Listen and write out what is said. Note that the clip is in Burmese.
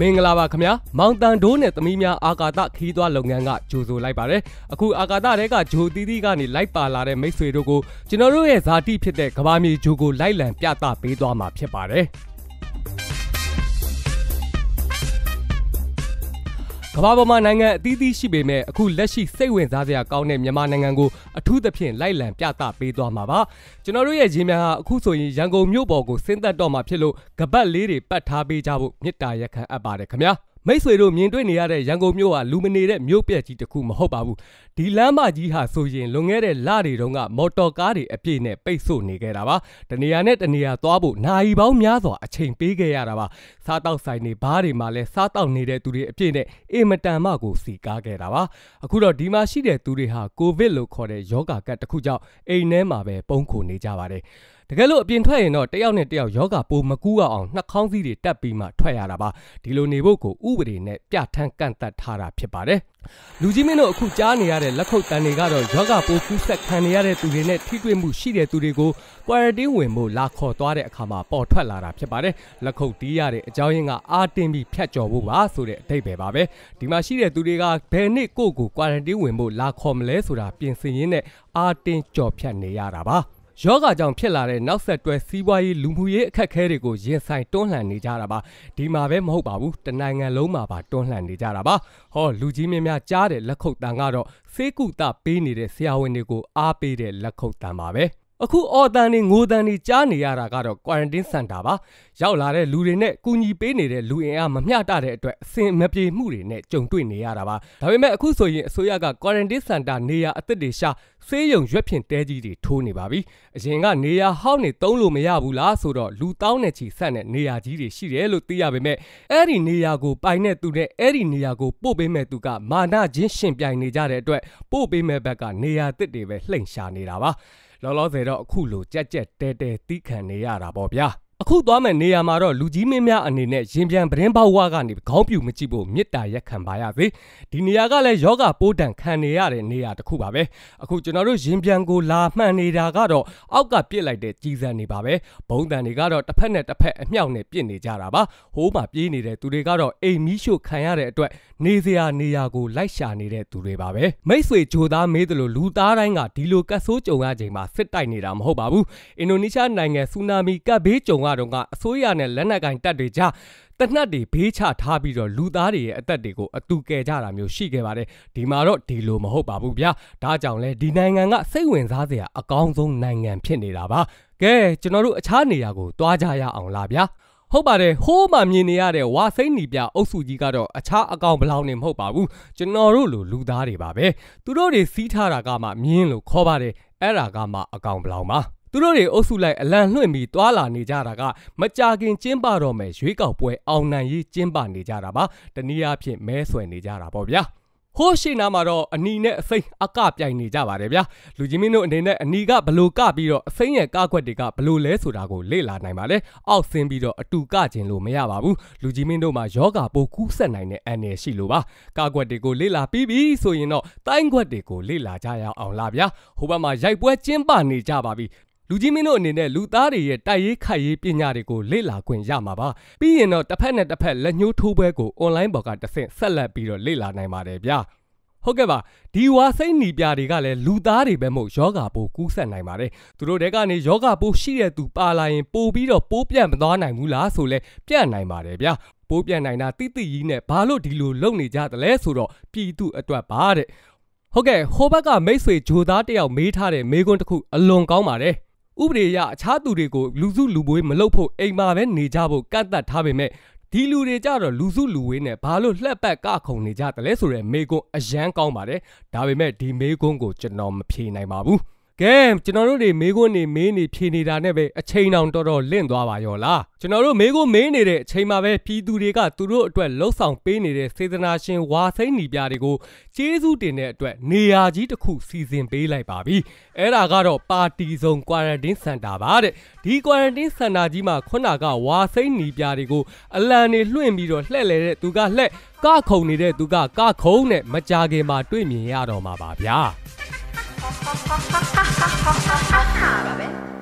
မင်္ဂလာပါခင်ဗျာမောင်တန်ဒိုးနဲ့သမီးများအာကာသခီးသွွားလုပ်ငန်းကကြိုဆိုလိုက်ပါတယ်အခုအာကာသတဲကဂျိုတီတီကနေလိုက်ပါလာတဲ့မိတ်ဆွေတို့ကိုကျွန်တော်တို့ရဲ့ဇာတိဖြစ်တဲ့ကဘာမြေဂျိုကိုလိုက်လံပြသပေးသွားမှာဖြစ်ပါတယ်ကမ္ဘာပေါ်မှာနိုင်ငံအသီးသီးရှိပေမဲ့အခုလက်ရှိစိတ်ဝင်စားစရာကောင်းတဲ့မြန်မာနိုင်ငံကိုအထူးသဖြင့်လိုက်လံပြသပေးသွားမှာပါကျွန်တော်တို့ရဲ့ရင်းမြန်ဟာအခုဆိုရင်ရန်ကုန်မြို့ပေါ်ကိုဆင်းသက်တော့မှာဖြစ်လို့ကပတ်လေးတွေပတ်ထားပေးကြဖို့မြစ်တာရက်ခံအပ်ပါတယ်ခင်ဗျာမိတ်ဆွေတို့မြင်တွေ့နေရတဲ့ရန်ကုန်မြို့ဟာလူမနေတဲ့မြို့ပြက်ကြီးတစ်ခုမဟုတ်ပါဘူးဒီလမ်းမကြီးဟာဆိုရင်လွန်ခဲ့တဲ့လတွေတုန်းကမော်တော်ကားတွေအပြည့်နဲ့ပိတ်ဆို့နေခဲ့တာပါတနေရာနဲ့တနေရာသွားဖို့နာရီပေါင်းများစွာအချိန်ပေးခဲ့ရတာပါစားတောက်ဆိုင်တွေဘားတွေမှာလဲစားတောက်နေတဲ့သူတွေအပြည့်နဲ့အင်မတန်မှကိုစီကားခဲ့တာပါအခုတော့ဒီမှာရှိတဲ့သူတွေဟာကိုဗစ်လို့ခေါ်တဲ့ရောဂါကတ်တစ်ခုကြောင့်အိမ်ထဲမှာပဲပုန်းခိုနေကြပါတယ်တကယ်လို့အပြင်ထွက်ရင်တော့တယောက်နဲ့တယောက်ယောဂပိုးမကူးအောင်နှာခေါင်းစည်းတွေတက်ပြီးမှထွက်ရတာပါဒီလိုနေဖို့ကိုဥပဒေနဲ့ပြဋ္ဌာန်းကန့်သတ်ထားတာဖြစ်ပါတယ်လူကြီးမင်းတို့အခုကြားနေရတဲ့လက်ခုပ်တန်တွေကတော့ယောဂပိုးကူးဆက်ခံနေရတဲ့သူတွေနဲ့ထိတွေ့မှုရှိတဲ့သူတွေကို quarantine ဝင်ဖို့လာခေါ်သွားတဲ့အခါမှာပေါ်ထွက်လာတာဖြစ်ပါတယ်လက်ခုပ်တီးရတဲ့အကြောင်းရင်းကအာတင်ပြီးဖြတ်ကျော်ဖို့ပါဆိုတဲ့အဓိပ္ပာယ်ပါပဲဒီမှာရှိတဲ့သူတွေကဘယ်နှစ်ကိုကို quarantine ဝင်ဖို့လာခေါ်မလဲဆိုတာပြင်ဆင်ရင်းနဲ့အာတင်ကြော်ဖြတ်နေရတာပါယောဂါကြောင့်ဖြစ်လာတဲ့နောက်ဆက်တွဲစီးပွားရေးလူမှုရေးအခက်အခဲတွေကိုရင်ဆိုင်တွန်းလှန်နေကြတာပါဒီမှာပဲမဟုတ်ပါဘူးတနိုင်ငံလုံးမှာပါတွန်းလှန်နေကြတာပါဟောလူကြီးများများကြားတဲ့လက်ခုပ်တန်ကတော့ဖေးကုတာပေးနေတဲ့ဆရာဝန်တွေကိုအားပေးတဲ့လက်ခုပ်တန်ပါပဲအခုအော်တန်နေငိုတန်နေကြားနေရတာကတော့ quarantine center ပါရောက်လာတဲ့လူတွေနဲ့ကူညီပေးနေတဲ့လူအင်အားမမျှတတဲ့အတွက်အဆင်မပြေမှုတွေနဲ့ကြုံတွေ့နေရတာပါဒါပေမဲ့အခုဆိုရင်အစိုးရက quarantine center နေရာအသစ်တွေရှာဆေးရုံရွက်ဖြင့်တဲကြီးတွေထိုးနေပါပြီအရင်ကနေရာဟောက်နေတုံးလို့မရဘူးလားဆိုတော့လူတောင်းနဲ့ချီဆက်တဲ့နေရာကြီးတွေရှိတယ်လို့သိရပေမဲ့အဲ့ဒီနေရာကိုပိုင်တဲ့သူနဲ့အဲ့ဒီနေရာကိုပို့ပေးမဲ့သူကမာနချင်းရှင်ပြိုင်နေကြတဲ့အတွက်ပို့ပေးမဲ့ဘက်ကနေရာသစ်တွေပဲလှိမ့်ရှာနေတာပါလောလောဆယ်တော့အခုလိုကြက်ကြက်တဲတဲတီးခံနေရတာပေါ့ဗျာ။ခုသွားမယ့်နေရာမှာတော့လူကြီးမင်းများအနေနဲ့ရင်ပြန်ပရင်ပေါက်ဝါကနေခေါင်းပြူမကြည့်ဖို့မေတ္တာရက်ခံပါရစေဒီနေရာကလည်းယောဂပိုးတန်ခံနေရတဲ့နေရာတစ်ခုပါပဲအခုကျွန်တော်တို့ရင်ပြန်ကိုလာမှန်နေတာကတော့အောက်ကပြစ်လိုက်တဲ့ကြီးစံနေပါပဲဘုံတန်တွေကတော့တစ်ဖက်နဲ့တစ်ဖက်အမြောက်နဲ့ပြစ်နေကြတာပါဟိုးမှာပြေးနေတဲ့သူတွေကတော့အိမ်မီးရှို့ခံရတဲ့အတွက်နေစရာနေရာကိုလိုက်ရှာနေတဲ့သူတွေပါပဲမိတ်ဆွေဂျိုသားမေးတယ်လို့လူသားတိုင်းကဒီလိုကဆိုးကြုံရချိန်မှာစစ်တိုက်နေတာမဟုတ်ပါဘူးအင်ဒိုနီးရှားနိုင်ငံဆူနာမီကပ်ဘေးကြုံရတုန်းကအစိုးရနဲ့လက်နက်ကင်တပ်တွေကြားတနတ်တွေဘေးချထားပြီးတော့လူသားတွေရဲ့အသက်တွေကိုအတူကယ်ကြတာမျိုးရှိခဲ့ပါတယ်ဒီမှာတော့ဒီလိုမဟုတ်ပါဘူးဗျာဒါကြောင့်လဲဒီနိုင်ငံကစိတ်ဝင်စားစရာအကောင်းဆုံးနိုင်ငံဖြစ်နေတာပါကဲကျွန်တော်တို့အခြားနေရာကိုတွားကြရအောင်လားဗျာဟုတ်ပါတယ်ဟိုးမှမြင်နေရတဲ့ဝါစိမ့်နီပြအုပ်စုကြီးကတော့အခြားအကောင်ဘလောင်နေမဟုတ်ပါဘူးကျွန်တော်တို့လိုလူသားတွေပါပဲသူတို့တွေစီးထားတာကမှမြင်းလို့ခေါ်ပါတယ်အဲ့ဒါကမှအကောင်ဘလောင်ပါသူတို့တွေအုပ်စုလိုက်အလံလွှင့်ပြီးတွာလာနေကြတာကမကြခင်ကျင်းပတော့မယ်ရွေးကောက်ပွဲအောင်နိုင်ရေးကျင်းပနေကြတာပါတနည်းအားဖြင့်မဲဆွယ်နေကြတာပေါ့ဗျာဟိုးရှိနာမှာတော့အနီနဲ့အစိမ့်အကပြိုင်နေကြပါတယ်ဗျာလူကြီးမင်းတို့အနေနဲ့အနီကဘလို့ကပြီးတော့အစိမ့်ရဲ့ကခွက်တွေကဘလို့လဲဆိုတာကိုလေ့လာနိုင်ပါလေအောက်ဆင်းပြီးတော့အတူကခြင်းလို့မရပါဘူးလူကြီးမင်းတို့မှာယောဂပိုးကူးဆက်နိုင်တဲ့အန္တရာယ်ရှိလို့ပါကခွက်တွေကိုလေ့လာပြီးပြီဆိုရင်တော့တိုင်းခွက်တွေကိုလေ့လာကြရအောင်လားဗျာဟိုဘက်မှာရိုက်ပွဲကျင်းပနေကြပါပြီလူကြီးမင်းတို့အနေနဲ့လူသားတွေရဲ့တိုက်ရေးခိုက်ရေးပညာတွေကိုလေ့လာခွင့်ရမှာပါပြီးရင်တော့တစ်ဖက်နဲ့တစ်ဖက်လက်ညှိုးထိုးပွဲကိုအွန်လိုင်းပေါ်ကတဆင့်ဆက်လက်ပြီးတော့လေ့လာနိုင်ပါတယ်ဗျာဟုတ်ကဲ့ပါဒီဝါစိတ်နီပြတွေကလည်းလူသားတွေပဲမဟုတ်ယောဂါပိုးကူးဆက်နိုင်ပါတယ်သူတို့တဲ့ကနေယောဂါပိုးရှိတဲ့သူပါလာရင်ပိုးပြီးတော့ပိုးပြန့်မသွားနိုင်ဘူးလားဆိုလဲပြန့်နိုင်ပါတယ်ဗျာပိုးပြန့်နိုင်တာတိတိကြီးနဲ့ဘာလို့ဒီလိုလုပ်နေကြသလဲဆိုတော့ပြည်သူအတွက်ပါတဲ့ဟုတ်ကဲ့ဟိုဘက်ကမိတ်ဆွေဂျိုသားတယောက်မေးထားတဲ့မေးခွန်းတစ်ခုအလွန်ကောင်းပါတယ်ဥပဒေအရအခြားသူတွေကိုလူစုလူပွေးမလုပ်ဖို့အိမ်မှာပဲနေကြဖို့ကန့်သတ်ထားပေမဲ့ဒီလူတွေကြတော့လူစုလူဝေးနဲ့ဘာလို့လှက်ပတ်ကခုံနေကြတယ်လဲဆိုရဲမေကွန်းအရန်ကောင်းပါတယ်ဒါပေမဲ့ဒီမေကွန်းကိုကျွန်တော်မဖြေနိုင်ပါဘူးကဲကျွန်တော်တို့တွေမေးခွန်းနေမေးနေဖြေနေတာနဲ့ပဲအချိန်အောင်တော်တော်လင့်သွားပါရောလားကျွန်တော်တို့မေးခွန်းမေးနေတဲ့အချိန်မှာပဲပြည်သူတွေကသူတို့အတွက်လှုပ်ဆောင်ပေးနေတဲ့စေတနာရှင်ဝါစိန်ညီပြတွေကိုကျေးဇူးတင်တဲ့အတွက် နေရာကြီးတစ်ခုစီစဉ်ပေးလိုက်ပါပြီအဲ့ဒါကတော့ပါတီစုံ quarantine center ပါတဲ့ဒီ quarantine center ကြီးမှာခုနကဝါစိန်ညီပြတွေကိုအလံနေလွှင့်ပြီးတော့လှည့်လေတဲ့သူကလှည့်ကခုံနေတဲ့သူကကခုံနဲ့မကြခင်မှာတွေ့မြင်ရတော့မှာပါဗျာ Ah, Vabbè.